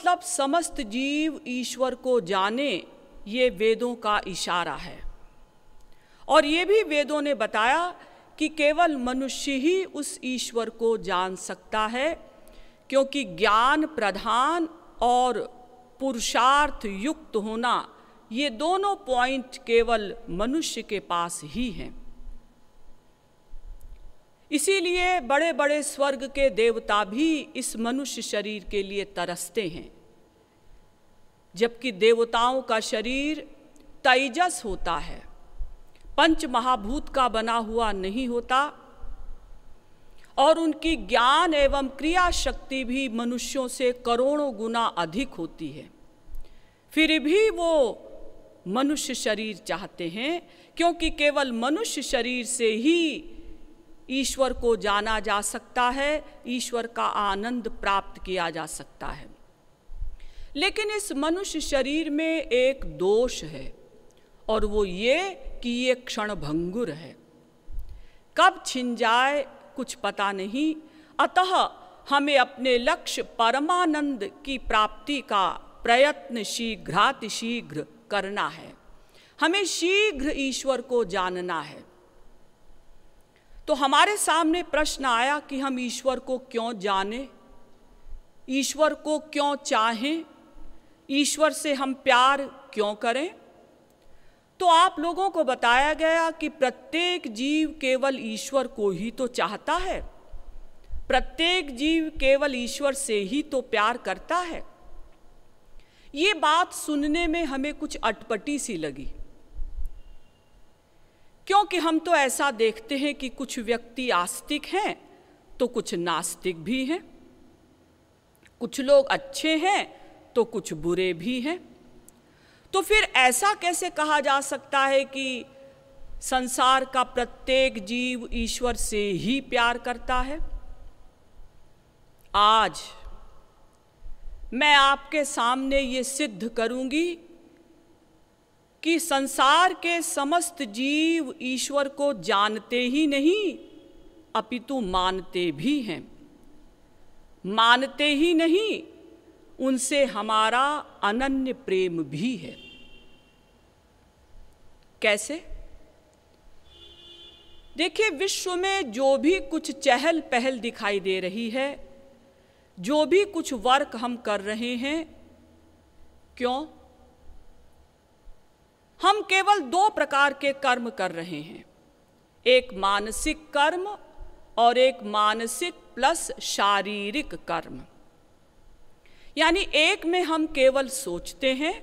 मतलब समस्त जीव ईश्वर को जाने ये वेदों का इशारा है और ये भी वेदों ने बताया कि केवल मनुष्य ही उस ईश्वर को जान सकता है क्योंकि ज्ञान प्रधान और पुरुषार्थ युक्त होना ये दोनों पॉइंट केवल मनुष्य के पास ही हैं इसीलिए बड़े बड़े स्वर्ग के देवता भी इस मनुष्य शरीर के लिए तरसते हैं जबकि देवताओं का शरीर तेजस होता है पंच महाभूत का बना हुआ नहीं होता और उनकी ज्ञान एवं क्रिया शक्ति भी मनुष्यों से करोड़ों गुना अधिक होती है फिर भी वो मनुष्य शरीर चाहते हैं क्योंकि केवल मनुष्य शरीर से ही ईश्वर को जाना जा सकता है ईश्वर का आनंद प्राप्त किया जा सकता है लेकिन इस मनुष्य शरीर में एक दोष है और वो ये कि ये क्षण भंगुर है कब छिन जाए कुछ पता नहीं अतः हमें अपने लक्ष्य परमानंद की प्राप्ति का प्रयत्न शीघ्रातिशीघ्र करना है हमें शीघ्र ईश्वर को जानना है तो हमारे सामने प्रश्न आया कि हम ईश्वर को क्यों जाने ईश्वर को क्यों चाहें ईश्वर से हम प्यार क्यों करें तो आप लोगों को बताया गया कि प्रत्येक जीव केवल ईश्वर को ही तो चाहता है प्रत्येक जीव केवल ईश्वर से ही तो प्यार करता है ये बात सुनने में हमें कुछ अटपटी सी लगी क्योंकि हम तो ऐसा देखते हैं कि कुछ व्यक्ति आस्तिक हैं तो कुछ नास्तिक भी हैं कुछ लोग अच्छे हैं तो कुछ बुरे भी हैं तो फिर ऐसा कैसे कहा जा सकता है कि संसार का प्रत्येक जीव ईश्वर से ही प्यार करता है आज मैं आपके सामने ये सिद्ध करूंगी कि संसार के समस्त जीव ईश्वर को जानते ही नहीं अपितु मानते भी हैं मानते ही नहीं उनसे हमारा अनन्य प्रेम भी है कैसे देखिए विश्व में जो भी कुछ चहल पहल दिखाई दे रही है जो भी कुछ वर्क हम कर रहे हैं क्यों हम केवल दो प्रकार के कर्म कर रहे हैं एक मानसिक कर्म और एक मानसिक प्लस शारीरिक कर्म यानी एक में हम केवल सोचते हैं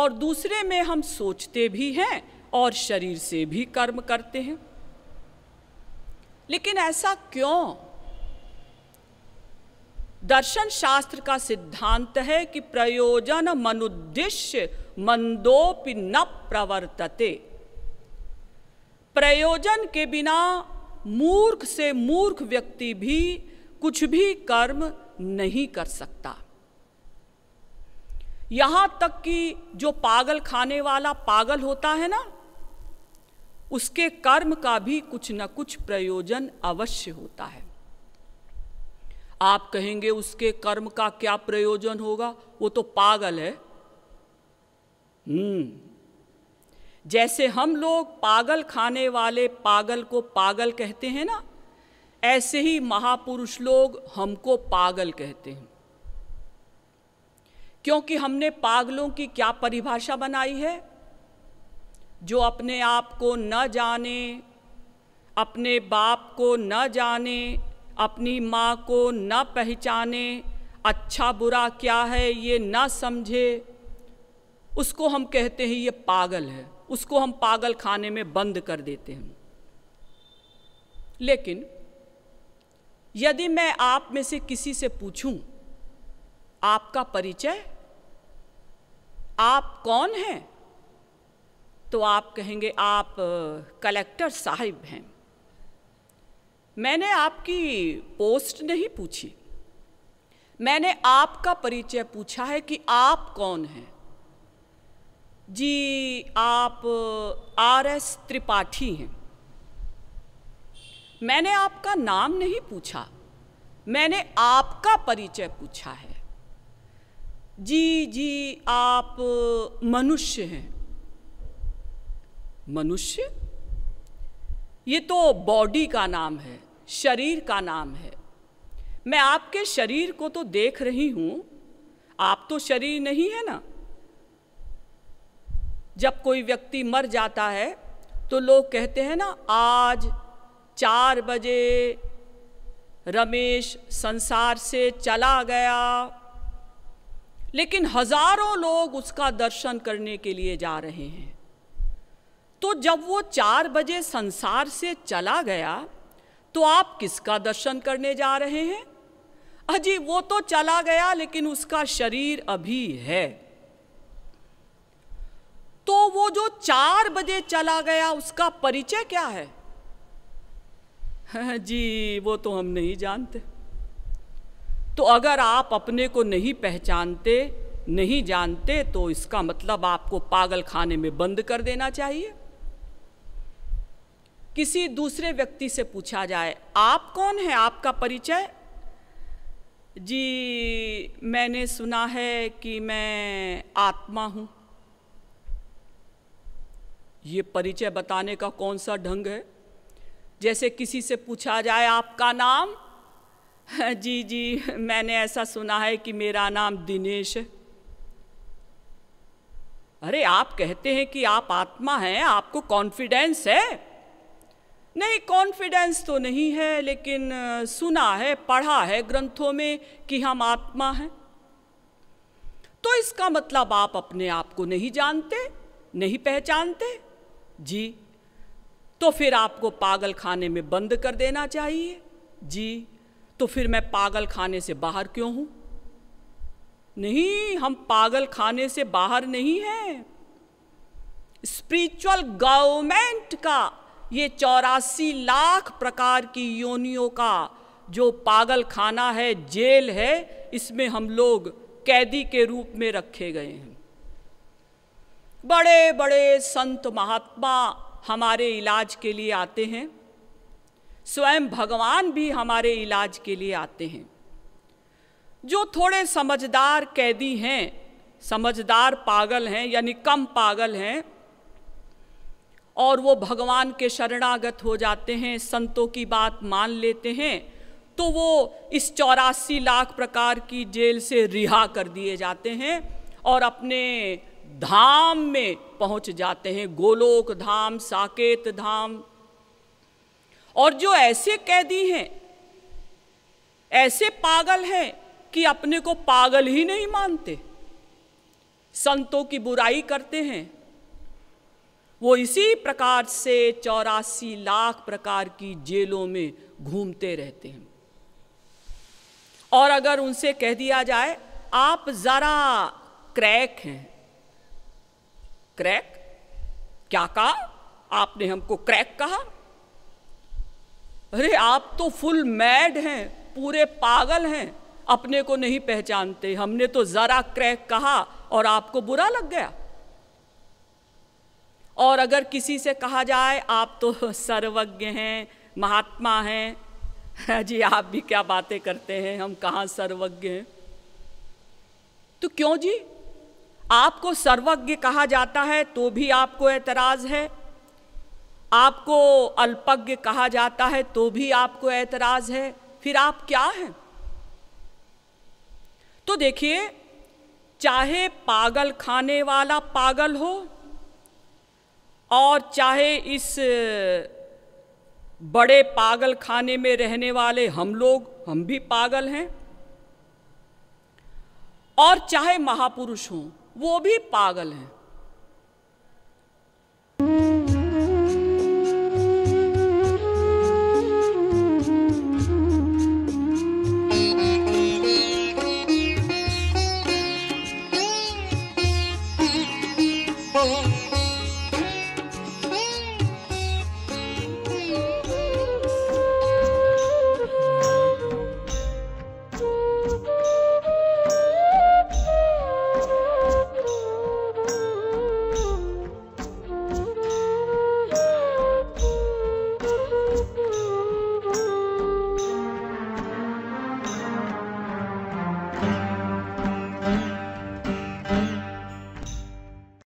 और दूसरे में हम सोचते भी हैं और शरीर से भी कर्म करते हैं लेकिन ऐसा क्यों दर्शन शास्त्र का सिद्धांत है कि प्रयोजन मनुद्देश्य मंदोपि न प्रवर्तते प्रयोजन के बिना मूर्ख से मूर्ख व्यक्ति भी कुछ भी कर्म नहीं कर सकता यहां तक कि जो पागल खाने वाला पागल होता है ना उसके कर्म का भी कुछ न कुछ प्रयोजन अवश्य होता है आप कहेंगे उसके कर्म का क्या प्रयोजन होगा वो तो पागल है हम्म। जैसे हम लोग पागल खाने वाले पागल को पागल कहते हैं ना ऐसे ही महापुरुष लोग हमको पागल कहते हैं क्योंकि हमने पागलों की क्या परिभाषा बनाई है जो अपने आप को न जाने अपने बाप को न जाने अपनी माँ को न पहचाने अच्छा बुरा क्या है ये न समझे उसको हम कहते हैं ये पागल है उसको हम पागल खाने में बंद कर देते हैं लेकिन यदि मैं आप में से किसी से पूछूं आपका परिचय आप कौन हैं तो आप कहेंगे आप कलेक्टर साहिब हैं मैंने आपकी पोस्ट नहीं पूछी मैंने आपका परिचय पूछा है कि आप कौन हैं जी आप आर एस त्रिपाठी हैं मैंने आपका नाम नहीं पूछा मैंने आपका परिचय पूछा है जी जी आप मनुष्य हैं मनुष्य ये तो बॉडी का नाम है शरीर का नाम है मैं आपके शरीर को तो देख रही हूँ आप तो शरीर नहीं है ना जब कोई व्यक्ति मर जाता है तो लोग कहते हैं ना आज चार बजे रमेश संसार से चला गया लेकिन हजारों लोग उसका दर्शन करने के लिए जा रहे हैं तो जब वो चार बजे संसार से चला गया तो आप किसका दर्शन करने जा रहे हैं अजी वो तो चला गया लेकिन उसका शरीर अभी है तो वो जो चार बजे चला गया उसका परिचय क्या है जी वो तो हम नहीं जानते तो अगर आप अपने को नहीं पहचानते नहीं जानते तो इसका मतलब आपको पागल खाने में बंद कर देना चाहिए किसी दूसरे व्यक्ति से पूछा जाए आप कौन हैं आपका परिचय जी मैंने सुना है कि मैं आत्मा हूँ ये परिचय बताने का कौन सा ढंग है जैसे किसी से पूछा जाए आपका नाम जी जी मैंने ऐसा सुना है कि मेरा नाम दिनेश है अरे आप कहते हैं कि आप आत्मा हैं आपको कॉन्फिडेंस है नहीं कॉन्फिडेंस तो नहीं है लेकिन सुना है पढ़ा है ग्रंथों में कि हम आत्मा हैं तो इसका मतलब आप अपने आप को नहीं जानते नहीं पहचानते जी तो फिर आपको पागल खाने में बंद कर देना चाहिए जी तो फिर मैं पागल खाने से बाहर क्यों हूँ नहीं हम पागल खाने से बाहर नहीं हैं स्पिरिचुअल गवर्नमेंट का ये चौरासी लाख प्रकार की योनियों का जो पागल खाना है जेल है इसमें हम लोग कैदी के रूप में रखे गए हैं बड़े बड़े संत महात्मा हमारे इलाज के लिए आते हैं स्वयं भगवान भी हमारे इलाज के लिए आते हैं जो थोड़े समझदार कैदी हैं समझदार पागल हैं यानी कम पागल हैं और वो भगवान के शरणागत हो जाते हैं संतों की बात मान लेते हैं तो वो इस चौरासी लाख प्रकार की जेल से रिहा कर दिए जाते हैं और अपने धाम में पहुंच जाते हैं गोलोक धाम साकेत धाम और जो ऐसे कैदी हैं ऐसे पागल हैं कि अपने को पागल ही नहीं मानते संतों की बुराई करते हैं वो इसी प्रकार से चौरासी लाख प्रकार की जेलों में घूमते रहते हैं और अगर उनसे कह दिया जाए आप ज़रा क्रैक हैं क्रैक क्या कहा आपने हमको क्रैक कहा अरे आप तो फुल मैड हैं पूरे पागल हैं अपने को नहीं पहचानते हमने तो जरा क्रैक कहा और आपको बुरा लग गया और अगर किसी से कहा जाए आप तो सर्वज्ञ हैं महात्मा हैं हाँ जी आप भी क्या बातें करते हैं हम कहाँ सर्वज्ञ हैं तो क्यों जी आपको सर्वज्ञ कहा जाता है तो भी आपको ऐतराज़ है आपको अल्पज्ञ कहा जाता है तो भी आपको ऐतराज़ है फिर आप क्या हैं तो देखिए चाहे पागल खाने वाला पागल हो और चाहे इस बड़े पागल खाने में रहने वाले हम लोग हम भी पागल हैं और चाहे महापुरुष हों वो भी पागल हैं